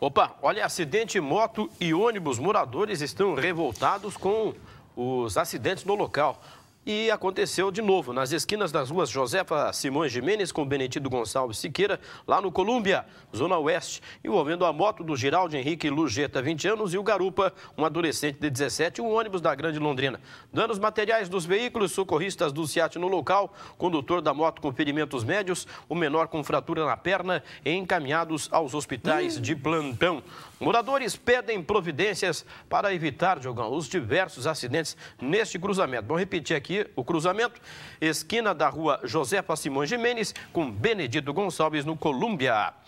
Opa, olha, acidente moto e ônibus. Moradores estão revoltados com os acidentes no local. E aconteceu de novo nas esquinas das ruas Josefa Simões Jimenez com Benedito Gonçalves Siqueira, lá no Colúmbia, Zona Oeste, envolvendo a moto do Giraldo Henrique Lugeta, 20 anos, e o Garupa, um adolescente de 17, e um ônibus da Grande Londrina. Danos materiais dos veículos, socorristas do SIAT no local, condutor da moto com ferimentos médios, o menor com fratura na perna e encaminhados aos hospitais de plantão. Moradores pedem providências para evitar, Diogão, os diversos acidentes neste cruzamento. Vamos repetir aqui aqui o cruzamento, esquina da rua Josefa Simões Jimenez com Benedito Gonçalves no Colúmbia.